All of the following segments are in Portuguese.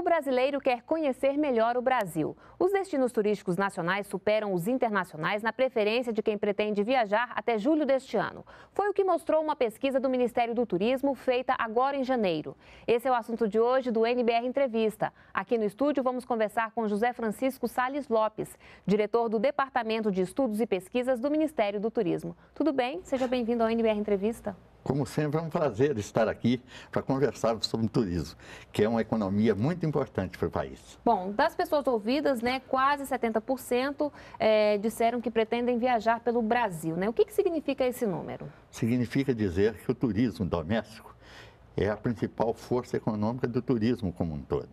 O brasileiro quer conhecer melhor o Brasil. Os destinos turísticos nacionais superam os internacionais na preferência de quem pretende viajar até julho deste ano. Foi o que mostrou uma pesquisa do Ministério do Turismo feita agora em janeiro. Esse é o assunto de hoje do NBR Entrevista. Aqui no estúdio vamos conversar com José Francisco Sales Lopes, diretor do Departamento de Estudos e Pesquisas do Ministério do Turismo. Tudo bem? Seja bem-vindo ao NBR Entrevista. Como sempre, é um prazer estar aqui para conversar sobre turismo, que é uma economia muito importante para o país. Bom, das pessoas ouvidas, né, quase 70% é, eh, disseram que pretendem viajar pelo Brasil. Né? O que, que significa esse número? Significa dizer que o turismo doméstico é a principal força econômica do turismo como um todo.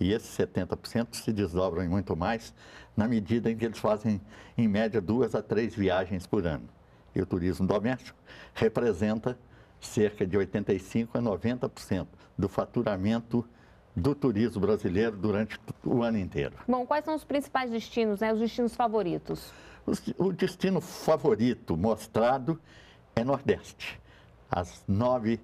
E esses 70% se desdobram em muito mais na medida em que eles fazem, em média, duas a três viagens por ano e o turismo doméstico representa cerca de 85% a 90% do faturamento do turismo brasileiro durante o ano inteiro. Bom, quais são os principais destinos, né, os destinos favoritos? O destino favorito mostrado é Nordeste. As nove,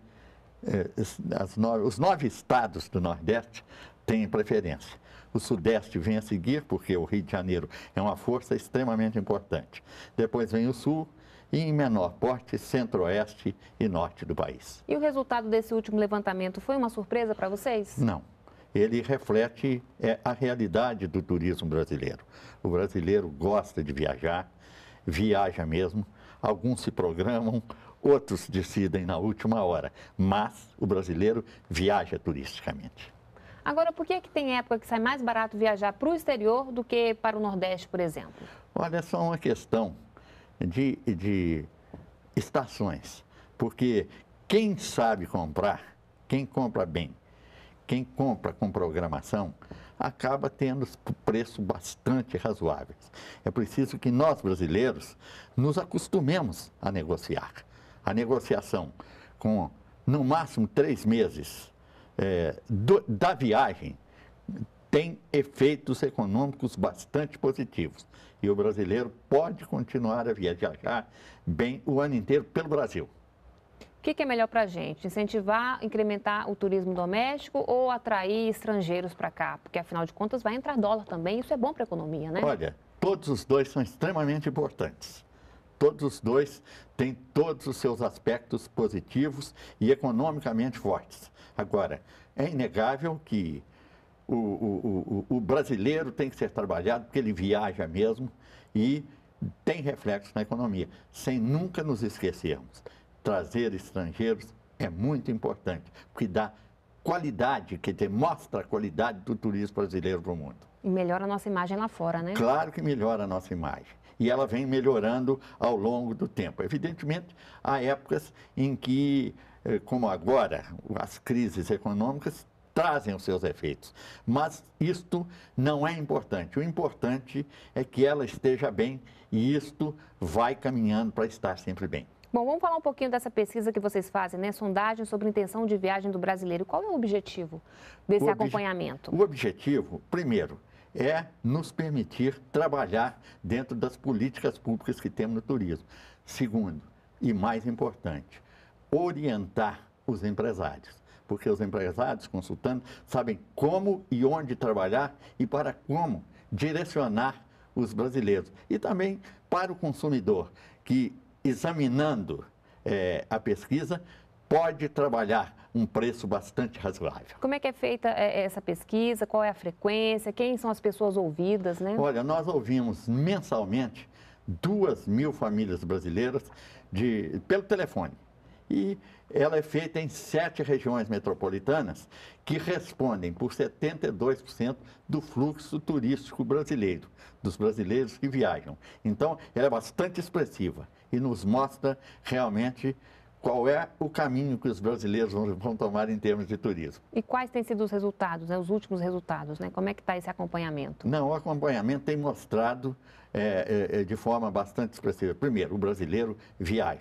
eh, as nove, os nove estados do Nordeste têm preferência. O Sudeste vem a seguir, porque o Rio de Janeiro é uma força extremamente importante. Depois vem o Sul, e, em menor porte, centro-oeste e norte do país. E o resultado desse último levantamento foi uma surpresa para vocês? Não. Ele reflete é, a realidade do turismo brasileiro. O brasileiro gosta de viajar, viaja mesmo. Alguns se programam, outros decidem na última hora. Mas o brasileiro viaja turisticamente. Agora, por que, é que tem época que sai mais barato viajar para o exterior do que para o Nordeste, por exemplo? Olha, só uma questão de, de estações, porque quem sabe comprar, quem compra bem, quem compra com programação, acaba tendo preços bastante razoáveis. É preciso que nós brasileiros nos acostumemos a negociar. A negociação com, no máximo, três meses é, do, da viagem tem efeitos econômicos bastante positivos. E o brasileiro pode continuar a viajar bem o ano inteiro pelo Brasil. O que, que é melhor para a gente? Incentivar, incrementar o turismo doméstico ou atrair estrangeiros para cá? Porque, afinal de contas, vai entrar dólar também, isso é bom para a economia, né? Olha, todos os dois são extremamente importantes. Todos os dois têm todos os seus aspectos positivos e economicamente fortes. Agora, é inegável que o, o, o, brasileiro tem que ser trabalhado porque ele viaja mesmo e tem reflexo na economia, sem nunca nos esquecermos. Trazer estrangeiros é muito importante, porque dá qualidade, que demonstra a qualidade do turismo brasileiro para o mundo. E melhora a nossa imagem lá fora, né? Claro que melhora a nossa imagem. E ela vem melhorando ao longo do tempo. Evidentemente, há épocas em que, eh, como agora, as crises econômicas trazem os seus efeitos. Mas isto não é importante. O importante é que ela esteja bem e isto vai caminhando para estar sempre bem. Bom, vamos falar um pouquinho dessa pesquisa que vocês fazem, né? Sondagem sobre intenção de viagem do brasileiro. Qual é o objetivo desse o acompanhamento? Obje... O objetivo, primeiro, é nos permitir trabalhar dentro das políticas públicas que temos no turismo. Segundo, e mais importante, orientar os empresários porque os empresários consultando sabem como e onde trabalhar e para como direcionar os brasileiros. E também para o consumidor, que examinando é, a pesquisa, pode trabalhar um preço bastante razoável. Como é que é feita é, essa pesquisa? Qual é a frequência? Quem são as pessoas ouvidas? Né? Olha, nós ouvimos mensalmente duas mil famílias brasileiras de, pelo telefone. E ela é feita em sete regiões metropolitanas que respondem por 72% do fluxo turístico brasileiro, dos brasileiros que viajam. Então, ela é bastante expressiva e nos mostra realmente qual é o caminho que os brasileiros vão tomar em termos de turismo. E quais têm sido os resultados, né? os últimos resultados? Né? Como é que está esse acompanhamento? Não, o acompanhamento tem mostrado é, é, é, de forma bastante expressiva. Primeiro, o brasileiro viaja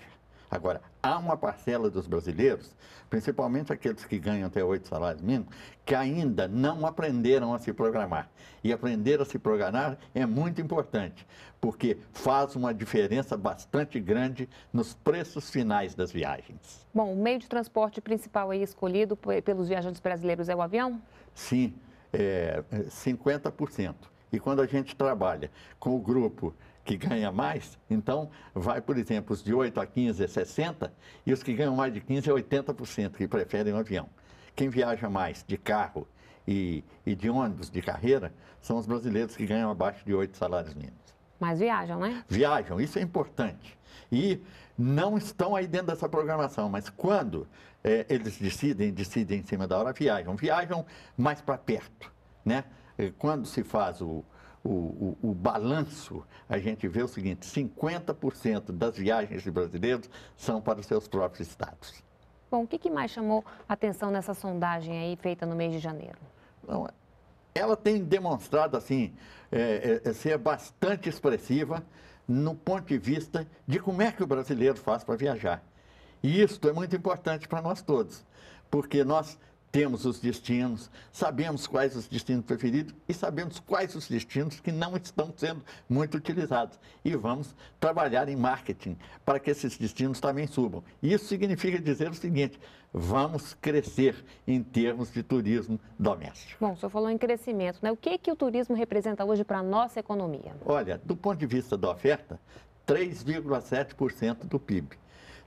Agora, há uma parcela dos brasileiros, principalmente aqueles que ganham até oito salários mínimos, que ainda não aprenderam a se programar. E aprender a se programar é muito importante, porque faz uma diferença bastante grande nos preços finais das viagens. Bom, o meio de transporte principal aí escolhido pelos viajantes brasileiros é o avião? Sim, é 50%. E quando a gente trabalha com o grupo que ganha mais, então vai, por exemplo, os de 8 a 15 é 60% e os que ganham mais de 15 é 80% que preferem o avião. Quem viaja mais de carro e, e de ônibus de carreira são os brasileiros que ganham abaixo de 8 salários mínimos. Mas viajam, né? Viajam, isso é importante. E não estão aí dentro dessa programação, mas quando é, eles decidem, decidem em cima da hora, viajam. Viajam mais para perto, né? É, quando se faz o, o, o, o balanço, a gente vê o seguinte: 50% das viagens de brasileiros são para os seus próprios estados. Bom, o que, que mais chamou atenção nessa sondagem aí feita no mês de janeiro? Não, ela tem demonstrado assim é, é, é, ser bastante expressiva no ponto de vista de como é que o brasileiro faz para viajar. E isto é muito importante para nós todos, porque nós temos os destinos, sabemos quais os destinos preferidos e sabemos quais os destinos que não estão sendo muito utilizados. E vamos trabalhar em marketing para que esses destinos também subam. Isso significa dizer o seguinte: vamos crescer em termos de turismo doméstico. Bom, o senhor falou em crescimento, né? O que, é que o turismo representa hoje para a nossa economia? Olha, do ponto de vista da oferta, 3,7% do PIB.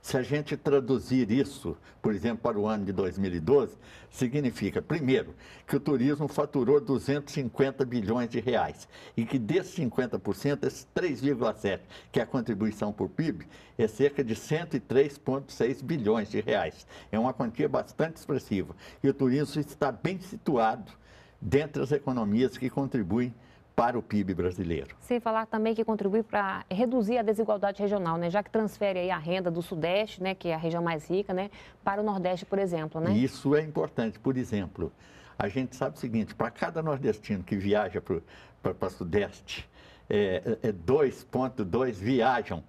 Se a gente traduzir isso, por exemplo, para o ano de 2012, significa, primeiro, que o turismo faturou 250 bilhões de reais e que desses 50%, esses 3,7, que é a contribuição por PIB, é cerca de 103,6 bilhões de reais. É uma quantia bastante expressiva e o turismo está bem situado dentre as economias que contribuem para o PIB brasileiro. Sem falar também que contribui para reduzir a desigualdade regional, né? já que transfere a renda do Sudeste, né, que é a região mais rica, né, para o Nordeste, por exemplo. Né? Isso é importante. Por exemplo, a gente sabe o seguinte, para cada nordestino que viaja para o Sudeste, 2,2 é, é, é viajam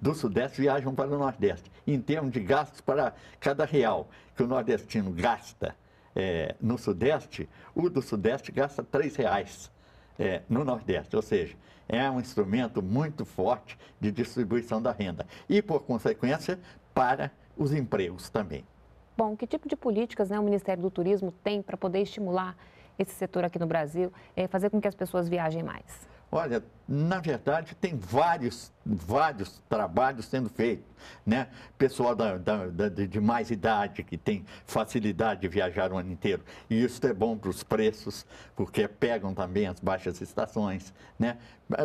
do Sudeste viajam para o Nordeste. Em termos de gastos para cada real que o nordestino gasta é, no Sudeste, o do Sudeste gasta três reais é, no Nordeste, ou seja, é um instrumento muito forte de distribuição da renda e, por consequência, para os empregos também. Bom, que tipo de políticas né, o Ministério do Turismo tem para poder estimular esse setor aqui no Brasil, é, fazer com que as pessoas viajem mais? Olha, na verdade, tem vários, vários trabalhos sendo feitos. Né? Pessoal da, da, da, de mais idade, que tem facilidade de viajar o ano inteiro. E isso é bom para os preços, porque pegam também as baixas estações. Né?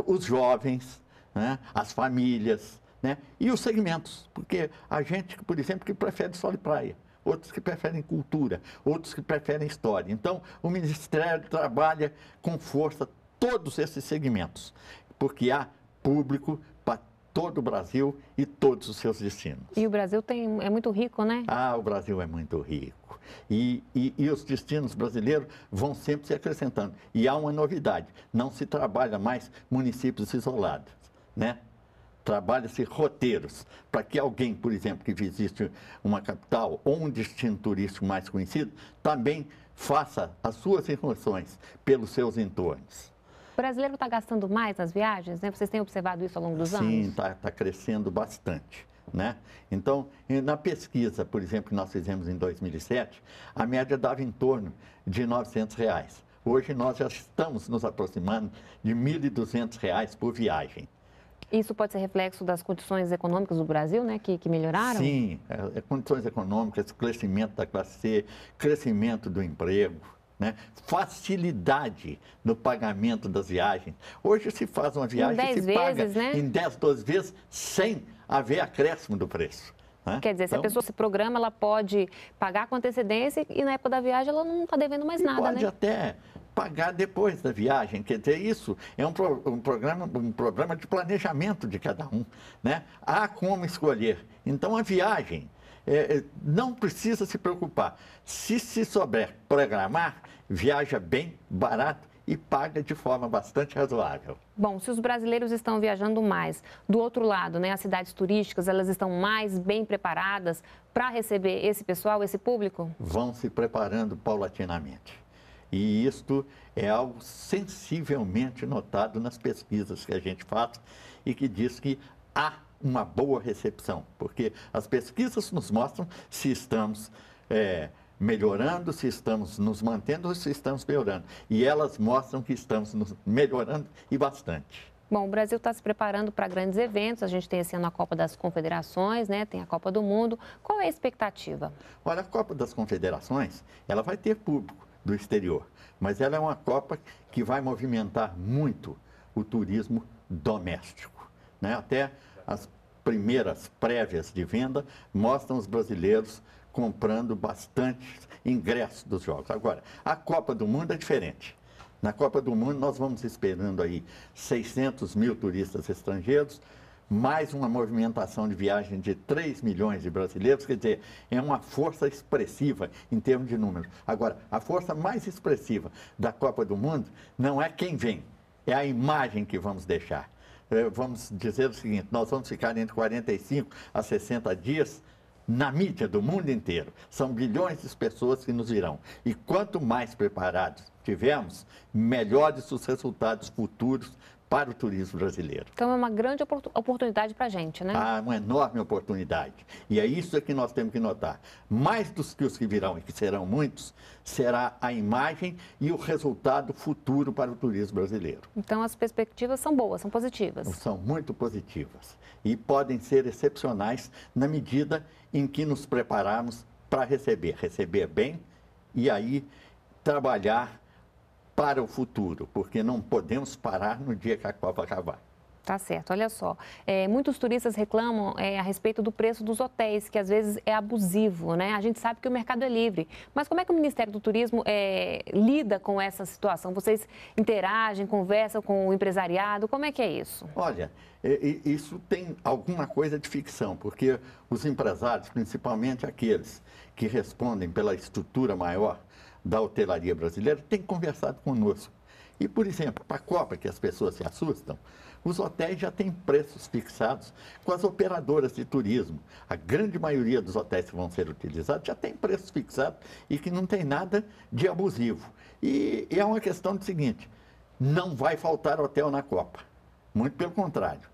Os jovens, né? as famílias. Né? E os segmentos, porque a gente, por exemplo, que prefere sol e praia outros que preferem cultura, outros que preferem história. Então, o Ministério trabalha com força todos esses segmentos, porque há público para todo o Brasil e todos os seus destinos. E o Brasil tem, é muito rico, né? Ah, o Brasil é muito rico. E, e, e os destinos brasileiros vão sempre se acrescentando. E há uma novidade: não se trabalha mais municípios isolados, né? trabalha-se roteiros para que alguém, por exemplo, que visite uma capital ou um destino turístico mais conhecido, também faça as suas incursões pelos seus entornos brasileiro está gastando mais nas viagens, né? Vocês têm observado isso ao longo dos Sim, anos? Sim, está tá crescendo bastante. Né? Então, na pesquisa, por exemplo, que nós fizemos em 2007, a média dava em torno de R$ 900. Reais. Hoje nós já estamos nos aproximando de R$ 1.200 por viagem. Isso pode ser reflexo das condições econômicas do Brasil, né, que, que melhoraram? Sim, é, é condições econômicas, crescimento da classe C, crescimento do emprego, né? facilidade no pagamento das viagens. Hoje se faz uma viagem e se paga vezes, né? em 10, 12 vezes sem haver acréscimo do preço. Né? Quer dizer, então, se a então pessoa se programa, ela pode pagar com antecedência e na época da viagem ela não está devendo mais nada, pode né? até pagar depois da viagem. Quer dizer, isso é um, pro, um, programa, um programa de planejamento de cada um. Né? Há como escolher. Então, a viagem é, é, não precisa se preocupar. Se se souber programar, viaja bem, barato e paga de forma bastante razoável. Bom, se os brasileiros estão viajando mais, do outro lado, né, as cidades turísticas, elas estão mais bem preparadas para receber esse pessoal, esse público? Vão se preparando paulatinamente. E isto é algo sensivelmente notado nas pesquisas que a gente faz e que diz que há uma boa recepção, porque as pesquisas nos mostram se estamos é, melhorando, se estamos nos mantendo ou se estamos piorando. E elas mostram que estamos nos melhorando e bastante. Bom, o Brasil está se preparando para grandes eventos. A gente tem esse assim, ano a Copa das Confederações, né? Tem a Copa do Mundo. Qual é a expectativa? Olha, a Copa das Confederações, ela vai ter público do exterior, mas ela é uma Copa que vai movimentar muito o turismo doméstico, né? Até as primeiras prévias de venda mostram os brasileiros comprando bastante ingressos dos jogos. Agora, a Copa do Mundo é diferente. Na Copa do Mundo, nós vamos esperando aí 600 mil turistas estrangeiros, mais uma movimentação de viagem de 3 milhões de brasileiros, quer dizer, é uma força expressiva em termos de números. Agora, a força mais expressiva da Copa do Mundo não é quem vem, é a imagem que vamos deixar. É, vamos dizer o seguinte: nós vamos ficar entre 45 a 60 dias na mídia do mundo inteiro. São bilhões de pessoas que nos virão. E quanto mais preparados tivermos, melhores os resultados futuros para o turismo brasileiro. Então é uma grande oportunidade para a gente, né? Ah, uma enorme oportunidade. E é isso é que nós temos que notar. Mais dos que os que virão, e que serão muitos, será a imagem e o resultado futuro para o turismo brasileiro. Então as perspectivas são boas, são positivas. São muito positivas e podem ser excepcionais na medida em que nos prepararmos para receber, receber bem e aí trabalhar para o futuro, porque não podemos parar no dia que a Copa acabar. Tá certo, olha só. É, muitos turistas reclamam é, a respeito do preço dos hotéis, que às vezes é abusivo, né? A gente sabe que o mercado é livre. Mas como é que o Ministério do Turismo é, lida com essa situação? Vocês interagem, conversam com o empresariado? Como é que é isso? Olha, isso tem alguma coisa de ficção, porque os empresários, principalmente aqueles que respondem pela estrutura maior da hotelaria brasileira tem conversado conosco. E, por exemplo, para a Copa, que as pessoas se assustam, os hotéis já têm preços fixados com as operadoras de turismo. A grande maioria dos hotéis que vão ser utilizados já tem preços fixados e que não tem nada de abusivo. E, e é uma questão do seguinte: não vai faltar hotel na Copa. Muito pelo contrário.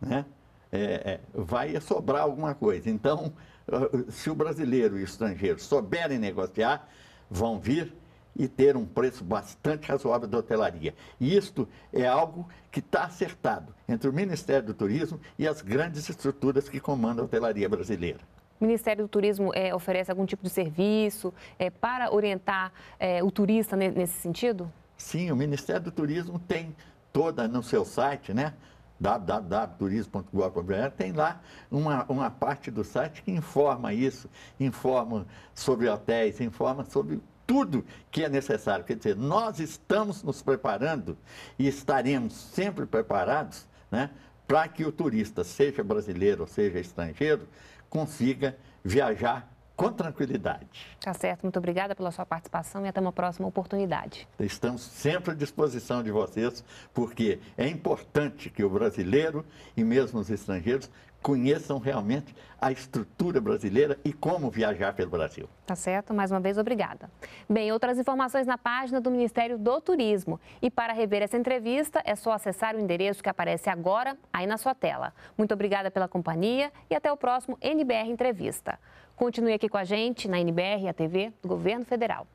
Né? É, é vai sobrar alguma coisa. Então, ah, se o brasileiro e o estrangeiro souberem negociar, vão vir e ter um preço bastante razoável da hotelaria. E isto é algo que está acertado entre o Ministério do Turismo e as grandes estruturas que comandam a hotelaria brasileira. O Ministério do Turismo é, oferece algum tipo de serviço é, para orientar é, o turista nesse sentido? Sim, o Ministério do Turismo tem toda no seu site, né? www.turismo.gov.br, tem lá uma, uma parte do site que informa isso, informa sobre hotéis, informa sobre tudo que é necessário. Quer dizer, nós estamos nos preparando e estaremos sempre preparados né, para que o turista, seja brasileiro ou seja estrangeiro, consiga viajar com tranquilidade. Tá certo, muito obrigada pela sua participação e até uma próxima oportunidade. Estamos sempre à disposição de vocês, porque é importante que o brasileiro e mesmo os estrangeiros conheçam realmente a estrutura brasileira e como viajar pelo Brasil. Tá certo, mais uma vez obrigada. Bem, outras informações na página do Ministério do Turismo. E para rever essa entrevista é só acessar o endereço que aparece agora aí na sua tela. Muito obrigada pela companhia e até o próximo NBR Entrevista. Continue aqui com a gente na NBR, a TV do Governo Federal.